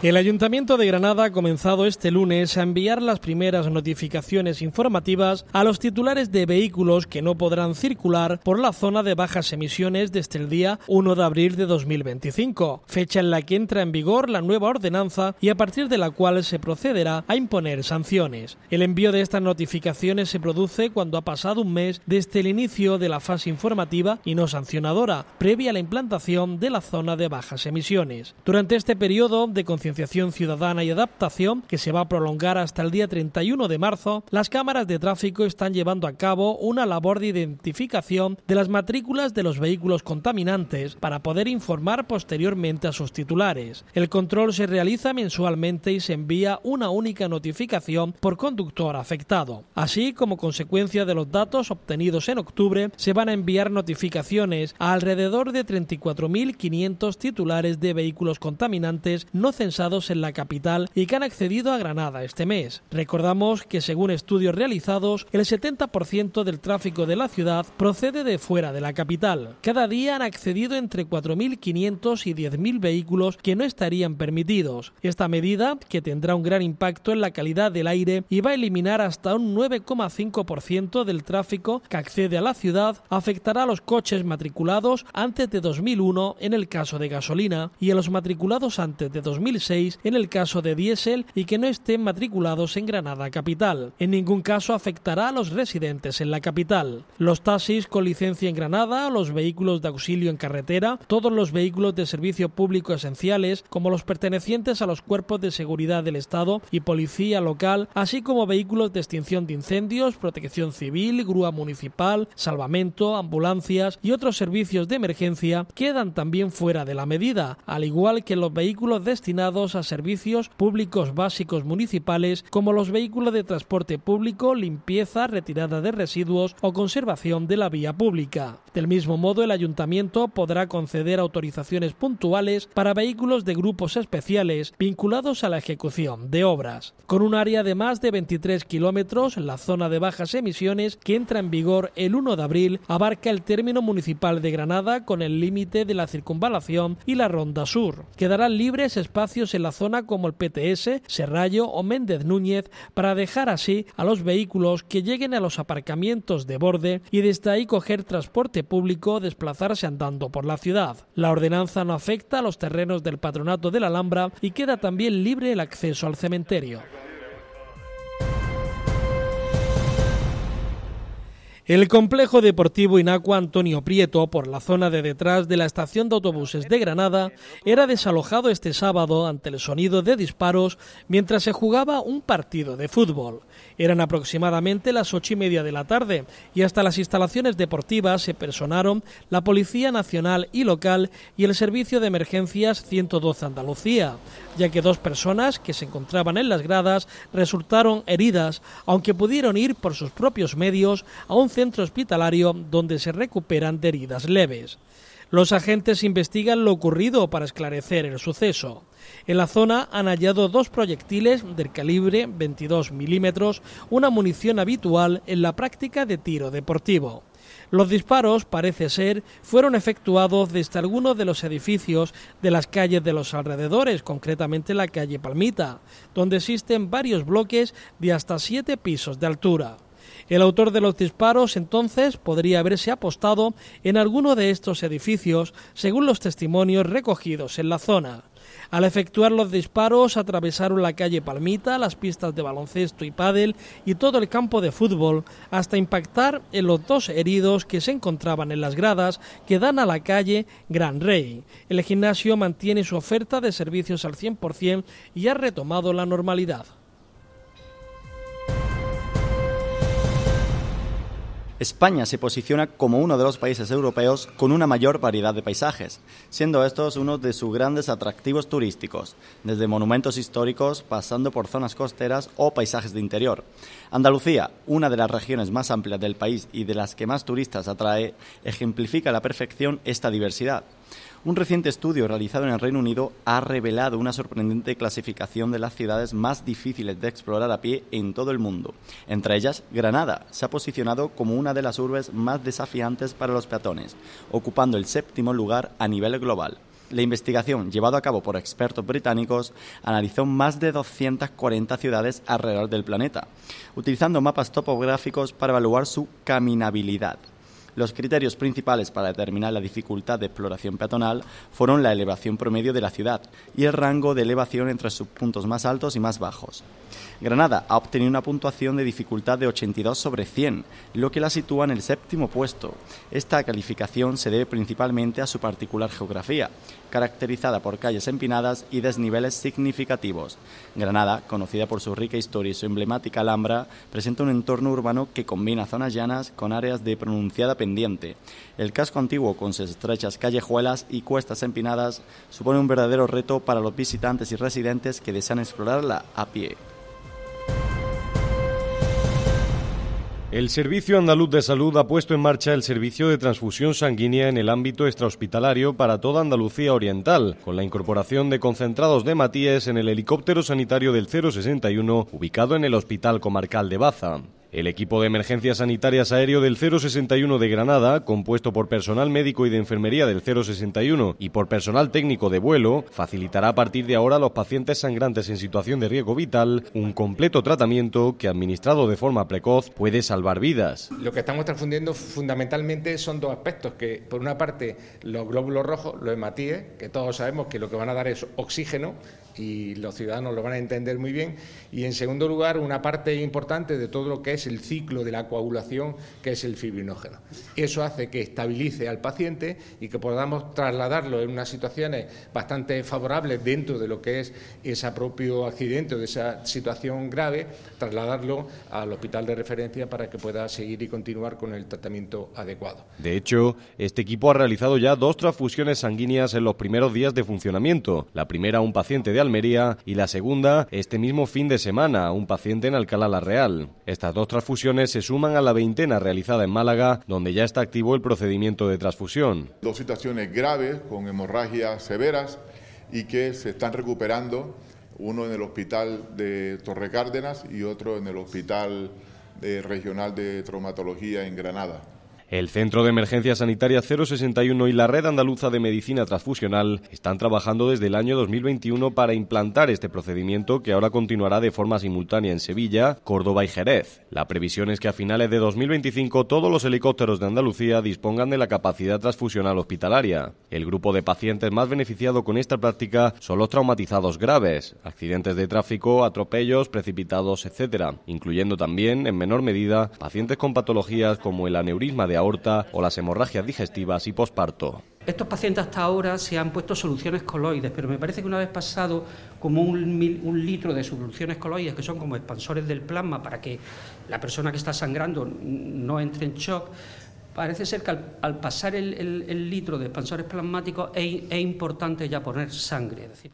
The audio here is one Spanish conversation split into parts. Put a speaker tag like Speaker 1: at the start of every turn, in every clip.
Speaker 1: El Ayuntamiento de Granada ha comenzado este lunes a enviar las primeras notificaciones informativas a los titulares de vehículos que no podrán circular por la zona de bajas emisiones desde el día 1 de abril de 2025, fecha en la que entra en vigor la nueva ordenanza y a partir de la cual se procederá a imponer sanciones. El envío de estas notificaciones se produce cuando ha pasado un mes desde el inicio de la fase informativa y no sancionadora, previa a la implantación de la zona de bajas emisiones. Durante este periodo de concienciación ciudadana y adaptación, que se va a prolongar hasta el día 31 de marzo, las cámaras de tráfico están llevando a cabo una labor de identificación de las matrículas de los vehículos contaminantes para poder informar posteriormente a sus titulares. El control se realiza mensualmente y se envía una única notificación por conductor afectado. Así, como consecuencia de los datos obtenidos en octubre, se van a enviar notificaciones a alrededor de 34.500 titulares de vehículos contaminantes no censados en la capital y que han accedido a Granada este mes. Recordamos que según estudios realizados, el 70% del tráfico de la ciudad procede de fuera de la capital. Cada día han accedido entre 4.500 y 10.000 vehículos que no estarían permitidos. Esta medida, que tendrá un gran impacto en la calidad del aire y va a eliminar hasta un 9,5% del tráfico que accede a la ciudad, afectará a los coches matriculados antes de 2001 en el caso de gasolina y a los matriculados antes de 2006 en el caso de diésel y que no estén matriculados en Granada Capital. En ningún caso afectará a los residentes en la capital. Los taxis con licencia en Granada, los vehículos de auxilio en carretera, todos los vehículos de servicio público esenciales, como los pertenecientes a los cuerpos de seguridad del Estado y policía local, así como vehículos de extinción de incendios, protección civil, grúa municipal, salvamento, ambulancias y otros servicios de emergencia quedan también fuera de la medida, al igual que los vehículos destinados a servicios públicos básicos municipales como los vehículos de transporte público, limpieza, retirada de residuos o conservación de la vía pública. Del mismo modo, el ayuntamiento podrá conceder autorizaciones puntuales para vehículos de grupos especiales vinculados a la ejecución de obras. Con un área de más de 23 kilómetros, la zona de bajas emisiones que entra en vigor el 1 de abril abarca el término municipal de Granada con el límite de la circunvalación y la ronda sur. Quedarán libres espacios en la zona como el PTS, Serrallo o Méndez Núñez para dejar así a los vehículos que lleguen a los aparcamientos de borde y desde ahí coger transporte público o desplazarse andando por la ciudad. La ordenanza no afecta a los terrenos del patronato de la Alhambra y queda también libre el acceso al cementerio. El complejo deportivo Inacua Antonio Prieto, por la zona de detrás de la estación de autobuses de Granada, era desalojado este sábado ante el sonido de disparos mientras se jugaba un partido de fútbol. Eran aproximadamente las ocho y media de la tarde y hasta las instalaciones deportivas se personaron la Policía Nacional y Local y el Servicio de Emergencias 112 Andalucía ya que dos personas que se encontraban en las gradas resultaron heridas, aunque pudieron ir por sus propios medios a un centro hospitalario donde se recuperan de heridas leves. Los agentes investigan lo ocurrido para esclarecer el suceso. En la zona han hallado dos proyectiles del calibre 22 milímetros, una munición habitual en la práctica de tiro deportivo. Los disparos, parece ser, fueron efectuados desde algunos de los edificios de las calles de los alrededores, concretamente la calle Palmita, donde existen varios bloques de hasta siete pisos de altura. El autor de los disparos entonces podría haberse apostado en alguno de estos edificios, según los testimonios recogidos en la zona. Al efectuar los disparos atravesaron la calle Palmita, las pistas de baloncesto y pádel y todo el campo de fútbol hasta impactar en los dos heridos que se encontraban en las gradas que dan a la calle Gran Rey. El gimnasio mantiene su oferta de servicios al 100% y ha retomado la normalidad.
Speaker 2: España se posiciona como uno de los países europeos con una mayor variedad de paisajes, siendo estos uno de sus grandes atractivos turísticos, desde monumentos históricos pasando por zonas costeras o paisajes de interior. Andalucía, una de las regiones más amplias del país y de las que más turistas atrae, ejemplifica a la perfección esta diversidad. Un reciente estudio realizado en el Reino Unido ha revelado una sorprendente clasificación de las ciudades más difíciles de explorar a pie en todo el mundo. Entre ellas, Granada se ha posicionado como una de las urbes más desafiantes para los peatones, ocupando el séptimo lugar a nivel global. La investigación, llevada a cabo por expertos británicos, analizó más de 240 ciudades alrededor del planeta, utilizando mapas topográficos para evaluar su caminabilidad. Los criterios principales para determinar la dificultad de exploración peatonal fueron la elevación promedio de la ciudad y el rango de elevación entre sus puntos más altos y más bajos. Granada ha obtenido una puntuación de dificultad de 82 sobre 100, lo que la sitúa en el séptimo puesto. Esta calificación se debe principalmente a su particular geografía, caracterizada por calles empinadas y desniveles significativos. Granada, conocida por su rica historia y su emblemática Alhambra, presenta un entorno urbano que combina zonas llanas con áreas de pronunciada pendiente. El casco antiguo, con sus estrechas callejuelas y cuestas empinadas, supone un verdadero reto para los visitantes y residentes que desean explorarla a pie.
Speaker 3: El Servicio Andaluz de Salud ha puesto en marcha el servicio de transfusión sanguínea en el ámbito extrahospitalario para toda Andalucía Oriental, con la incorporación de concentrados de Matías en el helicóptero sanitario del 061, ubicado en el Hospital Comarcal de Baza. El equipo de emergencias sanitarias aéreo del 061 de Granada, compuesto por personal médico y de enfermería del 061 y por personal técnico de vuelo, facilitará a partir de ahora a los pacientes sangrantes en situación de riesgo vital un completo tratamiento que administrado de forma precoz puede salvar vidas.
Speaker 4: Lo que estamos transfundiendo fundamentalmente son dos aspectos, que por una parte los glóbulos rojos, los hematíes, que todos sabemos que lo que van a dar es oxígeno y los ciudadanos lo van a entender muy bien, y en segundo lugar una parte importante de todo lo que es es el ciclo de la coagulación, que es el fibrinógeno. Eso hace que estabilice al paciente y que podamos trasladarlo en unas situaciones bastante favorables dentro de lo que es ese propio accidente o de esa situación grave, trasladarlo al hospital de referencia para que pueda seguir y continuar con el tratamiento adecuado.
Speaker 3: De hecho, este equipo ha realizado ya dos transfusiones sanguíneas en los primeros días de funcionamiento. La primera a un paciente de Almería y la segunda este mismo fin de semana a un paciente en Alcalá la Real. Estas dos transfusiones se suman a la veintena realizada en Málaga, donde ya está activo el procedimiento de transfusión.
Speaker 2: Dos situaciones graves con hemorragias severas y que se están recuperando, uno en el hospital de Torre Cárdenas y otro en el hospital eh, regional de traumatología en Granada.
Speaker 3: El Centro de Emergencia Sanitaria 061 y la Red Andaluza de Medicina Transfusional están trabajando desde el año 2021 para implantar este procedimiento que ahora continuará de forma simultánea en Sevilla, Córdoba y Jerez. La previsión es que a finales de 2025 todos los helicópteros de Andalucía dispongan de la capacidad transfusional hospitalaria. El grupo de pacientes más beneficiado con esta práctica son los traumatizados graves, accidentes de tráfico, atropellos, precipitados, etc., incluyendo también, en menor medida, pacientes con patologías como el aneurisma de aorta o las hemorragias digestivas y posparto.
Speaker 1: Estos pacientes hasta ahora se han puesto soluciones coloides, pero me parece que una vez pasado como un, litro de soluciones coloides, que son como expansores del plasma para que la persona que está sangrando no entre en shock, parece ser que al, pasar el, litro de expansores plasmáticos es, importante ya poner sangre. decir,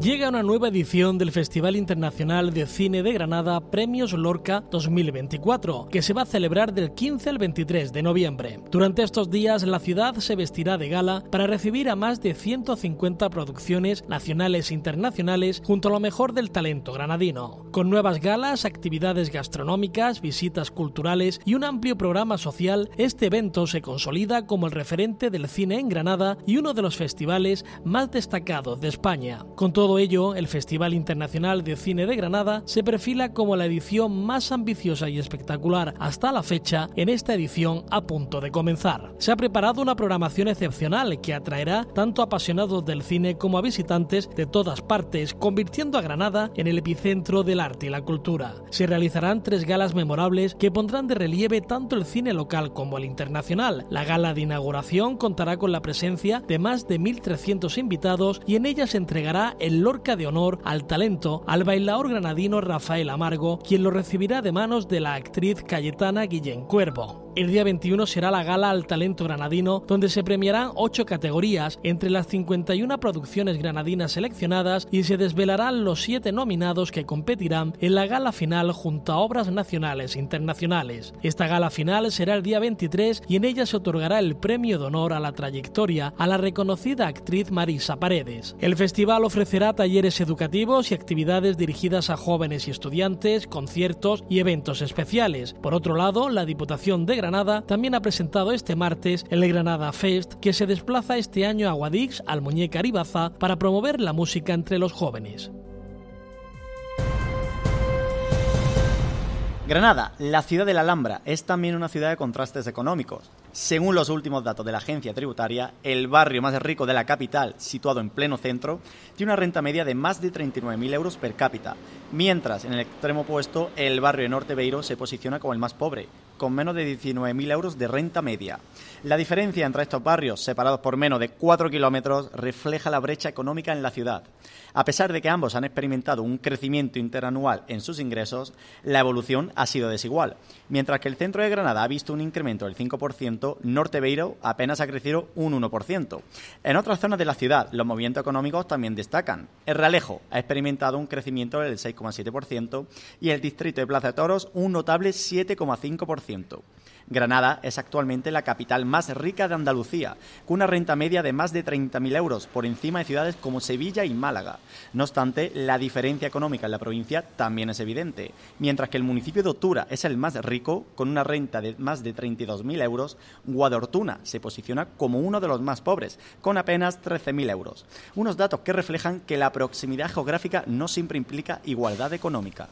Speaker 1: Llega una nueva edición del Festival Internacional de Cine de Granada Premios Lorca 2024, que se va a celebrar del 15 al 23 de noviembre. Durante estos días la ciudad se vestirá de gala para recibir a más de 150 producciones nacionales e internacionales junto a lo mejor del talento granadino, con nuevas galas, actividades gastronómicas, visitas culturales y un amplio programa social. Este evento se consolida como el referente del cine en Granada y uno de los festivales más destacados de España. Con todo ello, el Festival Internacional de Cine de Granada se perfila como la edición más ambiciosa y espectacular hasta la fecha en esta edición a punto de comenzar. Se ha preparado una programación excepcional que atraerá tanto a apasionados del cine como a visitantes de todas partes, convirtiendo a Granada en el epicentro del arte y la cultura. Se realizarán tres galas memorables que pondrán de relieve tanto el cine local como el internacional. La gala de inauguración contará con la presencia de más de 1.300 invitados y en ella se entregará el Lorca de Honor al Talento al bailador granadino Rafael Amargo, quien lo recibirá de manos de la actriz Cayetana Guillén Cuervo. El día 21 será la gala al talento granadino, donde se premiarán ocho categorías entre las 51 producciones granadinas seleccionadas y se desvelarán los siete nominados que competirán en la gala final junto a obras nacionales e internacionales. Esta gala final será el día 23 y en ella se otorgará el premio de honor a la trayectoria a la reconocida actriz Marisa Paredes. El festival ofrecerá talleres educativos y actividades dirigidas a jóvenes y estudiantes, conciertos y eventos especiales. Por otro lado, la Diputación de Granada también ha presentado este martes el Granada Fest, que se desplaza este año a Guadix, al Muñeca Aribaza, para promover la música entre los jóvenes. Granada, la ciudad de la
Speaker 2: Alhambra, es también una ciudad de contrastes económicos. Según los últimos datos de la agencia tributaria, el barrio más rico de la capital, situado en pleno centro, tiene una renta media de más de 39.000 euros per cápita, mientras en el extremo opuesto, el barrio de Norteveiro se posiciona como el más pobre, con menos de 19.000 euros de renta media. La diferencia entre estos barrios, separados por menos de 4 kilómetros, refleja la brecha económica en la ciudad. A pesar de que ambos han experimentado un crecimiento interanual en sus ingresos, la evolución ha sido desigual. Mientras que el centro de Granada ha visto un incremento del 5%, Norte Beiro apenas ha crecido un 1%. En otras zonas de la ciudad, los movimientos económicos también destacan. El Realejo ha experimentado un crecimiento del 6,7% y el distrito de Plaza de Toros un notable 7,5%. Granada es actualmente la capital más rica de Andalucía, con una renta media de más de 30.000 euros, por encima de ciudades como Sevilla y Málaga. No obstante, la diferencia económica en la provincia también es evidente, mientras que el municipio de Otura es el más rico, con una renta de más de 32.000 euros, Guadortuna se posiciona como uno de los más pobres, con apenas 13.000 euros. Unos datos que reflejan que la proximidad geográfica no siempre implica igualdad económica.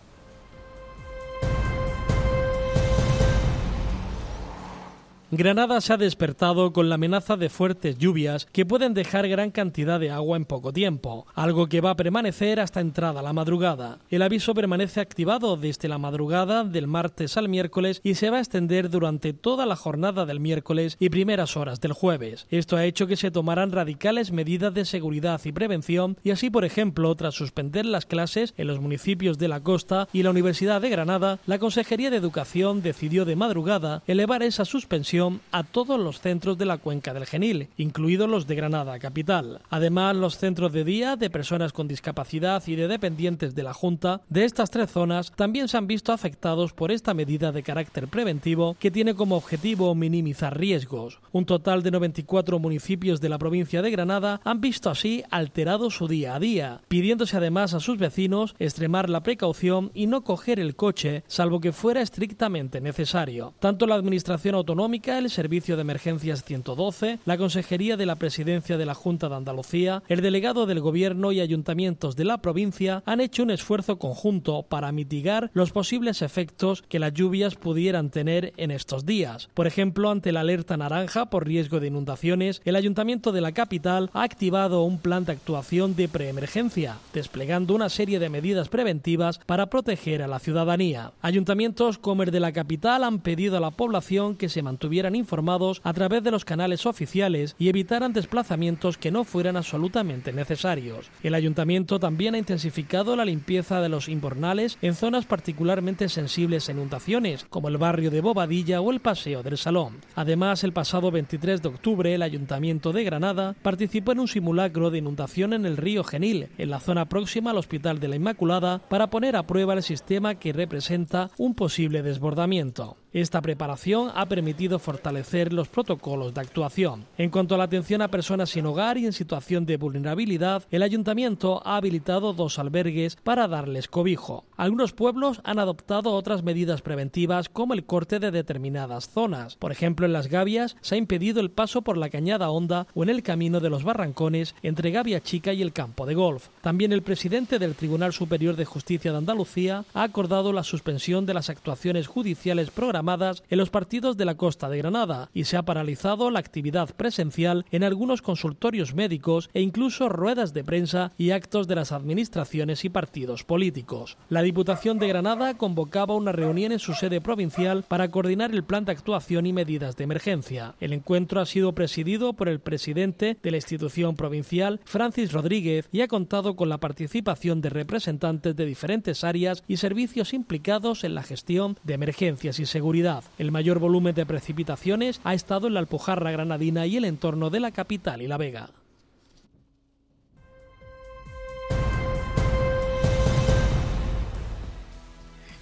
Speaker 1: Granada se ha despertado con la amenaza de fuertes lluvias que pueden dejar gran cantidad de agua en poco tiempo, algo que va a permanecer hasta entrada la madrugada. El aviso permanece activado desde la madrugada del martes al miércoles y se va a extender durante toda la jornada del miércoles y primeras horas del jueves. Esto ha hecho que se tomaran radicales medidas de seguridad y prevención y así, por ejemplo, tras suspender las clases en los municipios de la costa y la Universidad de Granada, la Consejería de Educación decidió de madrugada elevar esa suspensión a todos los centros de la cuenca del Genil, incluidos los de Granada, capital. Además, los centros de día de personas con discapacidad y de dependientes de la Junta de estas tres zonas también se han visto afectados por esta medida de carácter preventivo que tiene como objetivo minimizar riesgos. Un total de 94 municipios de la provincia de Granada han visto así alterado su día a día, pidiéndose además a sus vecinos extremar la precaución y no coger el coche, salvo que fuera estrictamente necesario. Tanto la Administración Autonómica el Servicio de Emergencias 112, la Consejería de la Presidencia de la Junta de Andalucía, el delegado del Gobierno y ayuntamientos de la provincia han hecho un esfuerzo conjunto para mitigar los posibles efectos que las lluvias pudieran tener en estos días. Por ejemplo, ante la alerta naranja por riesgo de inundaciones, el ayuntamiento de la capital ha activado un plan de actuación de preemergencia, desplegando una serie de medidas preventivas para proteger a la ciudadanía. Ayuntamientos como el de la capital han pedido a la población que se mantuviera informados a través de los canales oficiales y evitaran desplazamientos que no fueran absolutamente necesarios. El ayuntamiento también ha intensificado la limpieza de los invernales en zonas particularmente sensibles a inundaciones, como el barrio de Bobadilla o el Paseo del Salón. Además, el pasado 23 de octubre, el ayuntamiento de Granada participó en un simulacro de inundación en el río Genil, en la zona próxima al Hospital de la Inmaculada, para poner a prueba el sistema que representa un posible desbordamiento. Esta preparación ha permitido fortalecer los protocolos de actuación. En cuanto a la atención a personas sin hogar y en situación de vulnerabilidad, el ayuntamiento ha habilitado dos albergues para darles cobijo. Algunos pueblos han adoptado otras medidas preventivas como el corte de determinadas zonas. Por ejemplo, en las Gavias se ha impedido el paso por la Cañada Honda o en el camino de los barrancones entre Gavia Chica y el campo de golf. También el presidente del Tribunal Superior de Justicia de Andalucía ha acordado la suspensión de las actuaciones judiciales programadas en los partidos de la costa de Granada y se ha paralizado la actividad presencial en algunos consultorios médicos e incluso ruedas de prensa y actos de las administraciones y partidos políticos. La Diputación de Granada convocaba una reunión en su sede provincial para coordinar el plan de actuación y medidas de emergencia. El encuentro ha sido presidido por el presidente de la institución provincial, Francis Rodríguez, y ha contado con la participación de representantes de diferentes áreas y servicios implicados en la gestión de emergencias y seguridad. El mayor volumen de precipitaciones ha estado en la Alpujarra Granadina y el entorno de la capital y la Vega.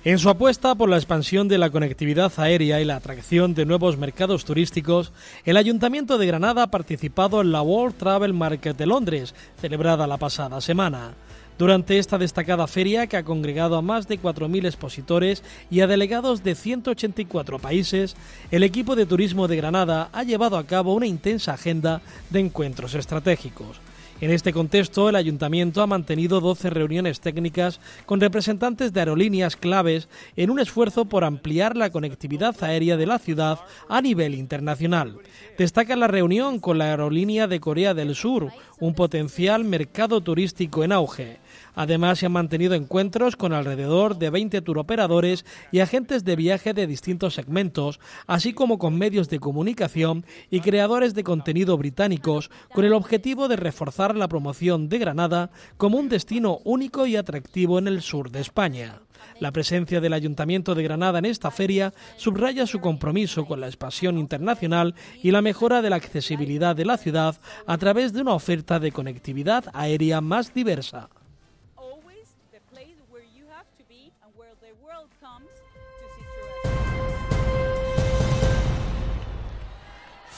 Speaker 1: En su apuesta por la expansión de la conectividad aérea y la atracción de nuevos mercados turísticos, el Ayuntamiento de Granada ha participado en la World Travel Market de Londres, celebrada la pasada semana. Durante esta destacada feria, que ha congregado a más de 4.000 expositores y a delegados de 184 países, el equipo de turismo de Granada ha llevado a cabo una intensa agenda de encuentros estratégicos. En este contexto, el ayuntamiento ha mantenido 12 reuniones técnicas con representantes de aerolíneas claves en un esfuerzo por ampliar la conectividad aérea de la ciudad a nivel internacional. Destaca la reunión con la aerolínea de Corea del Sur, un potencial mercado turístico en auge. Además, se han mantenido encuentros con alrededor de 20 turoperadores y agentes de viaje de distintos segmentos, así como con medios de comunicación y creadores de contenido británicos, con el objetivo de reforzar la promoción de Granada como un destino único y atractivo en el sur de España. La presencia del Ayuntamiento de Granada en esta feria subraya su compromiso con la expansión internacional y la mejora de la accesibilidad de la ciudad a través de una oferta de conectividad aérea más diversa.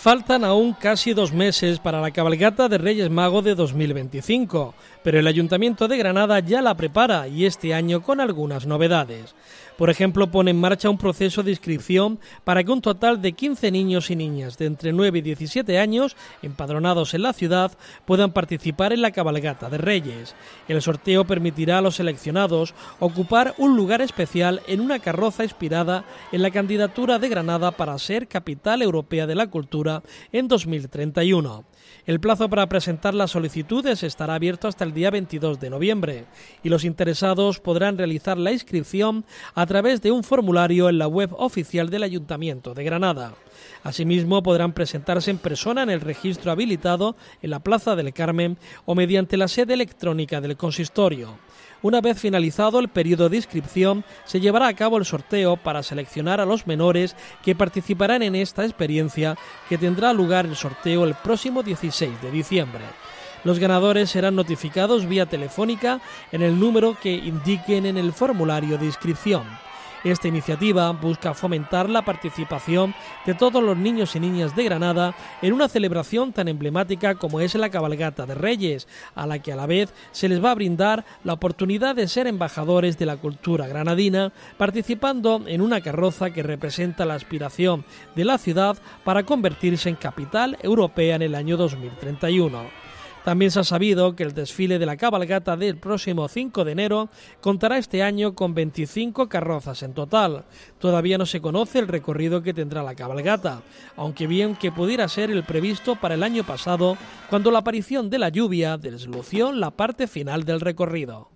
Speaker 1: Faltan aún casi dos meses para la cabalgata de Reyes Mago de 2025, pero el Ayuntamiento de Granada ya la prepara y este año con algunas novedades. Por ejemplo, pone en marcha un proceso de inscripción para que un total de 15 niños y niñas de entre 9 y 17 años, empadronados en la ciudad, puedan participar en la cabalgata de Reyes. El sorteo permitirá a los seleccionados ocupar un lugar especial en una carroza inspirada en la candidatura de Granada para ser capital europea de la cultura en 2031. El plazo para presentar las solicitudes estará abierto hasta el día 22 de noviembre y los interesados podrán realizar la inscripción a través de un formulario en la web oficial del Ayuntamiento de Granada. Asimismo, podrán presentarse en persona en el registro habilitado en la Plaza del Carmen o mediante la sede electrónica del consistorio. Una vez finalizado el periodo de inscripción, se llevará a cabo el sorteo para seleccionar a los menores que participarán en esta experiencia que tendrá lugar el sorteo el próximo 16 de diciembre. Los ganadores serán notificados vía telefónica en el número que indiquen en el formulario de inscripción. Esta iniciativa busca fomentar la participación de todos los niños y niñas de Granada en una celebración tan emblemática como es la Cabalgata de Reyes, a la que a la vez se les va a brindar la oportunidad de ser embajadores de la cultura granadina, participando en una carroza que representa la aspiración de la ciudad para convertirse en capital europea en el año 2031. También se ha sabido que el desfile de la cabalgata del próximo 5 de enero contará este año con 25 carrozas en total. Todavía no se conoce el recorrido que tendrá la cabalgata, aunque bien que pudiera ser el previsto para el año pasado, cuando la aparición de la lluvia deslució la parte final del recorrido.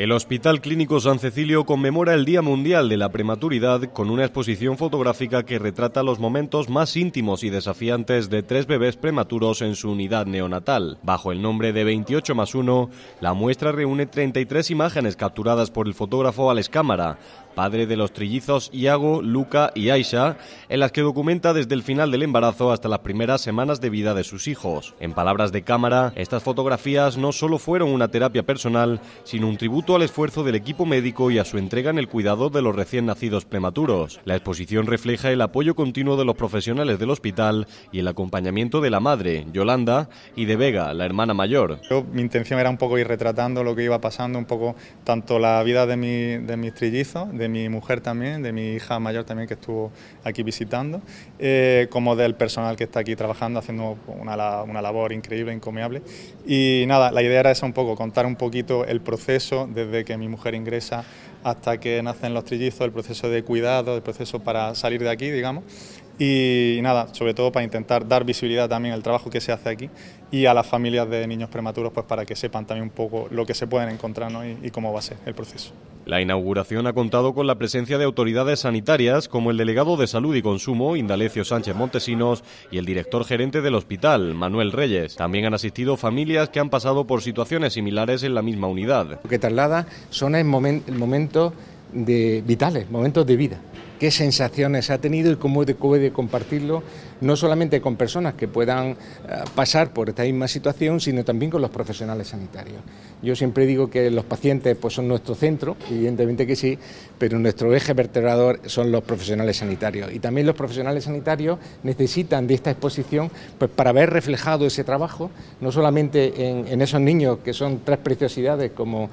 Speaker 3: El Hospital Clínico San Cecilio conmemora el Día Mundial de la Prematuridad con una exposición fotográfica que retrata los momentos más íntimos y desafiantes de tres bebés prematuros en su unidad neonatal. Bajo el nombre de 28 más 1, la muestra reúne 33 imágenes capturadas por el fotógrafo Alex Cámara, padre de los trillizos Iago, Luca y Aisha, en las que documenta desde el final del embarazo hasta las primeras semanas de vida de sus hijos. En palabras de cámara, estas fotografías no solo fueron una terapia personal, sino un tributo al esfuerzo del equipo médico y a su entrega en el cuidado de los recién nacidos prematuros. La exposición refleja el apoyo continuo de los profesionales del hospital y el acompañamiento de la madre, Yolanda, y de Vega, la hermana mayor. mi intención era un poco ir retratando lo que iba pasando, un poco tanto la vida de, mi, de mis trillizos, de mi mujer también, de mi hija mayor también que estuvo aquí visitando, eh, como del personal que está aquí trabajando, haciendo una, una, labor increíble, encomiable. Y nada, la idea era esa un poco, contar un poquito el proceso desde que mi mujer ingresa hasta que nacen los trillizos, el proceso de cuidado, el proceso para salir de aquí, digamos y nada, sobre todo para intentar dar visibilidad también al trabajo que se hace aquí y a las familias de niños prematuros pues para que sepan también un poco lo que se pueden encontrar y, cómo va a ser el proceso. La inauguración ha contado con la presencia de autoridades sanitarias como el delegado de Salud y Consumo, Indalecio Sánchez Montesinos, y el director gerente del hospital, Manuel Reyes. También han asistido familias que han pasado por
Speaker 4: situaciones similares en la misma unidad. Lo que traslada son en momentos de vitales, momentos de vida qué sensaciones ha tenido y cómo puede compartirlo no solamente con personas que puedan eh, pasar por esta misma situación, sino también con los profesionales sanitarios. Yo siempre digo que los pacientes pues, son nuestro centro, evidentemente que sí, pero nuestro eje vertebrador son los profesionales sanitarios. Y también los profesionales sanitarios necesitan de esta exposición pues, para ver reflejado ese trabajo, no solamente en, esos niños que son tres preciosidades como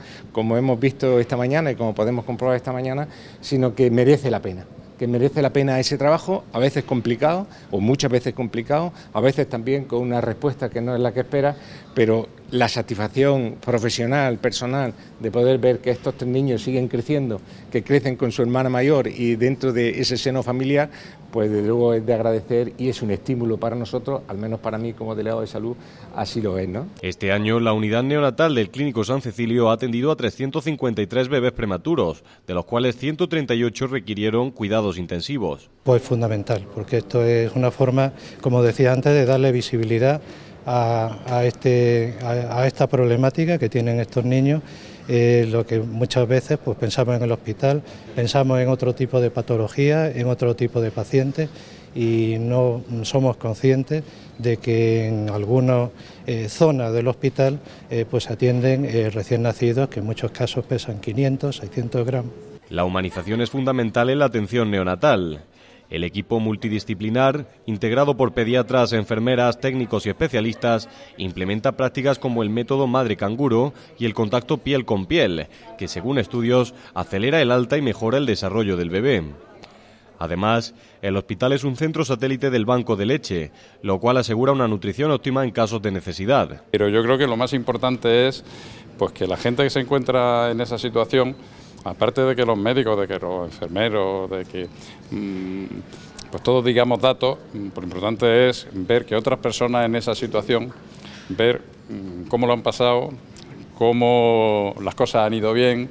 Speaker 4: hemos visto esta mañana y como podemos comprobar esta mañana, sino que merece la pena que merece la pena ese trabajo, a veces complicado o muchas veces complicado, a veces también con una respuesta que no es la que espera... pero la satisfacción profesional, personal, de poder ver que estos tres niños siguen creciendo, que crecen con su hermana mayor y dentro de ese seno familiar, pues desde luego es de agradecer y es un estímulo para nosotros, al menos para mí como delegado de salud, así lo es. ¿no?
Speaker 3: Este año la unidad neonatal del Clínico San Cecilio ha atendido a 353 bebés prematuros, de los cuales 138 requirieron cuidados intensivos.
Speaker 4: Pues fundamental, porque esto es una forma, como decía antes, de darle visibilidad a, este, a esta problemática que tienen estos niños lo que muchas veces pues, pensamos en el hospital, pensamos en otro tipo de patología, en otro tipo de pacientes y no somos conscientes de que en algunas zona eh, zonas del hospital eh, pues atienden eh, recién nacidos que en muchos casos pesan 500, 600 gramos.
Speaker 3: La humanización es fundamental en la atención neonatal. El equipo multidisciplinar, integrado por pediatras, enfermeras, técnicos y especialistas, implementa prácticas como el método madre canguro y el contacto piel con piel, que según estudios acelera el alta y mejora el desarrollo del bebé. Además, el hospital es un centro satélite del banco de leche, lo cual asegura una nutrición óptima en casos de necesidad. Pero yo creo que lo más importante es pues que la gente que se encuentra en esa situación aparte de que los médicos, de que los enfermeros, de que mm, pues todos digamos datos, lo mm, importante es ver que otras personas en esa situación, ver mm, cómo lo han pasado, cómo las cosas han ido bien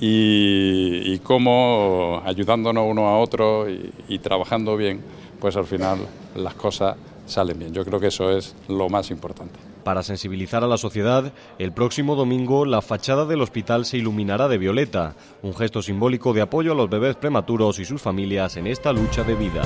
Speaker 3: y, cómo ayudándonos uno a otro y trabajando bien, pues al final las cosas salen bien. Yo creo que eso es lo más importante. Para sensibilizar a la sociedad, el próximo domingo la fachada del hospital se iluminará de violeta, un gesto simbólico de apoyo a los bebés prematuros y sus familias en esta lucha de vida.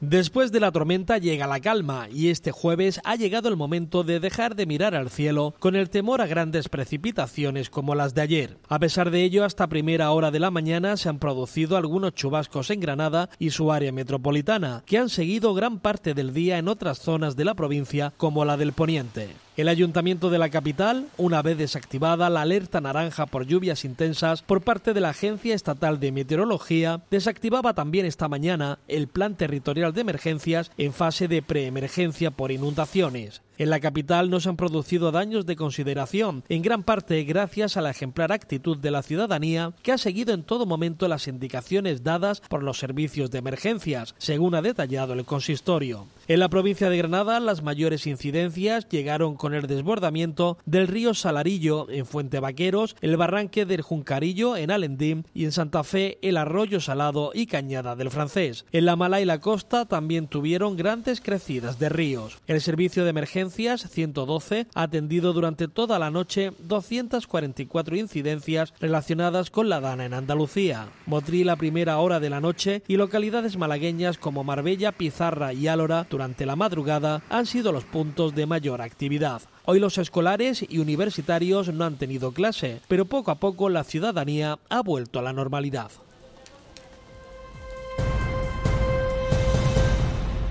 Speaker 1: Después de la tormenta llega la calma y este jueves ha llegado el momento de dejar de mirar al cielo con el temor a grandes precipitaciones como las de ayer. A pesar de ello, hasta primera hora de la mañana se han producido algunos chubascos en Granada y su área metropolitana, que han seguido gran parte del día en otras zonas de la provincia como la del Poniente. El ayuntamiento de la capital, una vez desactivada la alerta naranja por lluvias intensas por parte de la Agencia Estatal de Meteorología, desactivaba también esta mañana el plan territorial de emergencias en fase de preemergencia por inundaciones. En la capital no se han producido daños de consideración, en gran parte gracias a la ejemplar actitud de la ciudadanía que ha seguido en todo momento las indicaciones dadas por los servicios de emergencias, según ha detallado el consistorio. En la provincia de Granada, las mayores incidencias llegaron con el desbordamiento del río Salarillo en Fuente Vaqueros, el barranque del Juncarillo en Alendín y en Santa Fe el arroyo Salado y Cañada del Francés. En la Mala y la Costa también tuvieron grandes crecidas de ríos. El servicio de emergencia 112, ha atendido durante toda la noche 244 incidencias relacionadas con la dana en Andalucía. Motril la primera hora de la noche y localidades malagueñas como Marbella, Pizarra y Álora durante la madrugada han sido los puntos de mayor actividad. Hoy los escolares y universitarios no han tenido clase, pero poco a poco la ciudadanía ha vuelto a la normalidad.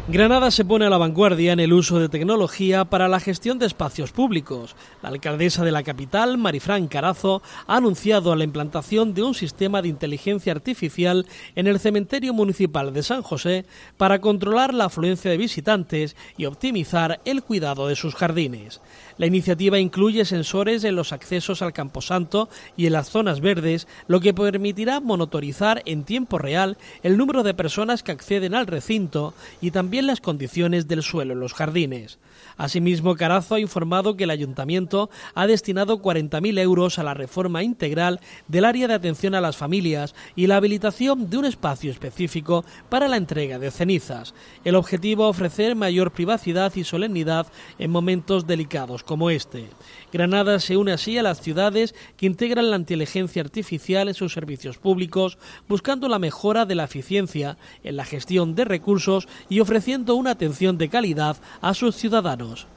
Speaker 1: Granada se pone a la vanguardia en el uso de tecnología para la gestión de espacios públicos. La alcaldesa de la capital, Marifran Carazo, ha anunciado la implantación de un sistema de inteligencia artificial en el cementerio municipal de San José para controlar la afluencia de visitantes y optimizar el cuidado de sus jardines. La iniciativa incluye sensores en los accesos al Camposanto y en las zonas verdes, lo que permitirá monitorizar en tiempo real el número de personas que acceden al recinto y también las condiciones del suelo en los jardines. Asimismo, Carazo ha informado que el ayuntamiento ha destinado 40.000 euros a la reforma integral del área de atención a las familias y la habilitación de un espacio específico para la entrega de cenizas. El objetivo ofrecer mayor privacidad y solemnidad en momentos delicados como este. Granada se une así a las ciudades que integran la inteligencia artificial en sus servicios públicos, buscando la mejora de la eficiencia en la gestión de recursos y ofreciendo una atención de calidad a sus ciudadanos.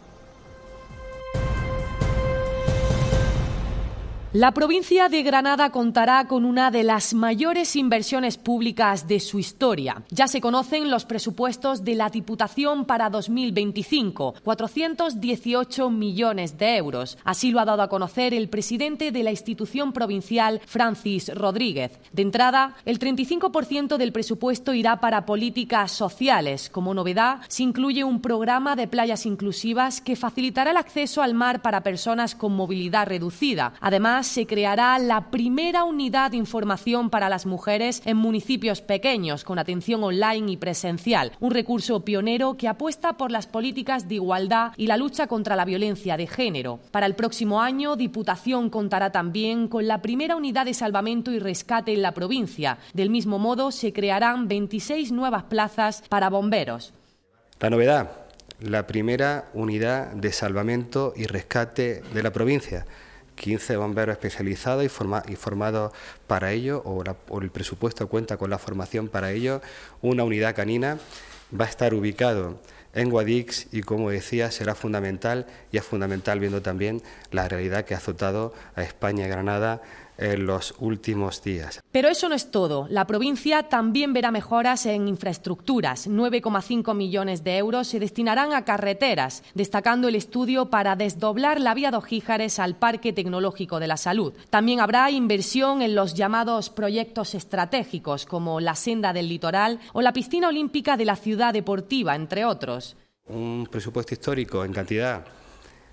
Speaker 5: La provincia de Granada contará con una de las mayores inversiones públicas de su historia. Ya se conocen los presupuestos de la Diputación para 2025, 418 millones de euros. Así lo ha dado a conocer el presidente de la institución provincial, Francis Rodríguez. De entrada, el 35% del presupuesto irá para políticas sociales. Como novedad, se incluye un programa de playas inclusivas que facilitará el acceso al mar para personas con movilidad reducida. Además, se creará la primera unidad de información para las mujeres en municipios pequeños, con atención online y presencial. Un recurso pionero que apuesta por las políticas de igualdad y la lucha contra la violencia de género. Para el próximo año, Diputación contará también con la primera unidad de salvamento y rescate en la provincia. Del mismo modo, se crearán 26 nuevas plazas para bomberos.
Speaker 4: La novedad, la primera unidad de salvamento y rescate de la provincia. 15 bomberos especializados y, formados para ello, o, la, o, el presupuesto cuenta con la formación para ello. Una unidad canina va a estar ubicado en Guadix y, como decía, será fundamental, y es fundamental viendo también la realidad que ha azotado a España y Granada en los últimos días.
Speaker 5: Pero eso no es todo. La provincia también verá mejoras en infraestructuras. 9,5 millones de euros se destinarán a carreteras, destacando el estudio para desdoblar la vía de Ojíjares al Parque Tecnológico de la Salud. También habrá inversión en los llamados proyectos estratégicos, como la senda del litoral o la piscina olímpica de la ciudad deportiva, entre otros.
Speaker 4: Un presupuesto histórico en cantidad,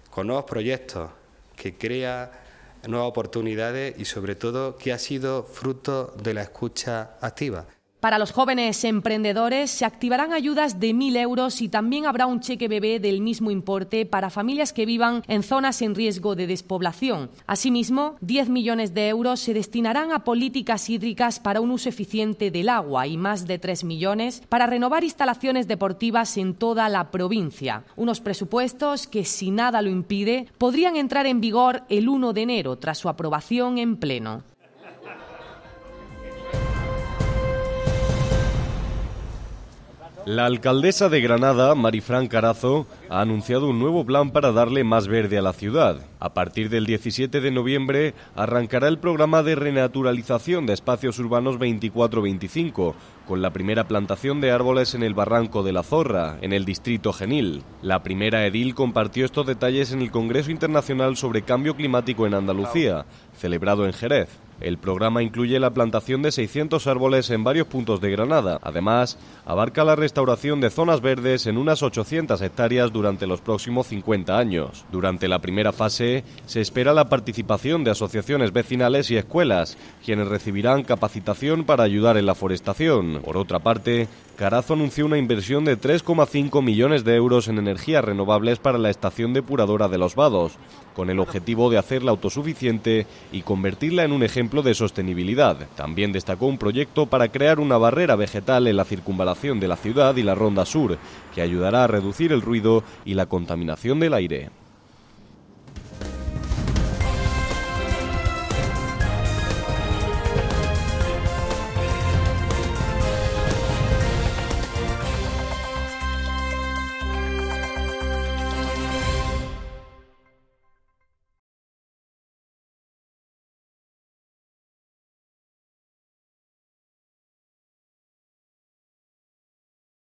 Speaker 4: con nuevos proyectos que crea nuevas oportunidades y sobre todo que ha sido fruto de la escucha activa.
Speaker 5: Para los jóvenes emprendedores se activarán ayudas de 1.000 euros y también habrá un cheque bebé del mismo importe para familias que vivan en zonas en riesgo de despoblación. Asimismo, 10 millones de euros se destinarán a políticas hídricas para un uso eficiente del agua y más de 3 millones para renovar instalaciones deportivas en toda la provincia. Unos presupuestos que, si nada lo impide, podrían entrar en vigor el 1 de enero tras su aprobación en pleno.
Speaker 3: La alcaldesa de Granada, Marifran Carazo, ha anunciado un nuevo plan para darle más verde a la ciudad. A partir del 17 de noviembre arrancará el programa de renaturalización de espacios urbanos 24-25, con la primera plantación de árboles en el Barranco de la Zorra, en el distrito Genil. La primera edil compartió estos detalles en el Congreso Internacional sobre Cambio Climático en Andalucía, celebrado en Jerez. El programa incluye la plantación de 600 árboles en varios puntos de Granada. Además, abarca la restauración de zonas verdes en unas 800 hectáreas durante los próximos 50 años. Durante la primera fase se espera la participación de asociaciones vecinales y escuelas, quienes recibirán capacitación para ayudar en la forestación. Por otra parte, Carazo anunció una inversión de 3,5 millones de euros en energías renovables para la estación depuradora de Los Vados, con el objetivo de hacerla autosuficiente y convertirla en un ejemplo de sostenibilidad. También destacó un proyecto para crear una barrera vegetal en la circunvalación de la ciudad y la Ronda Sur, que ayudará a reducir el ruido y la contaminación del aire.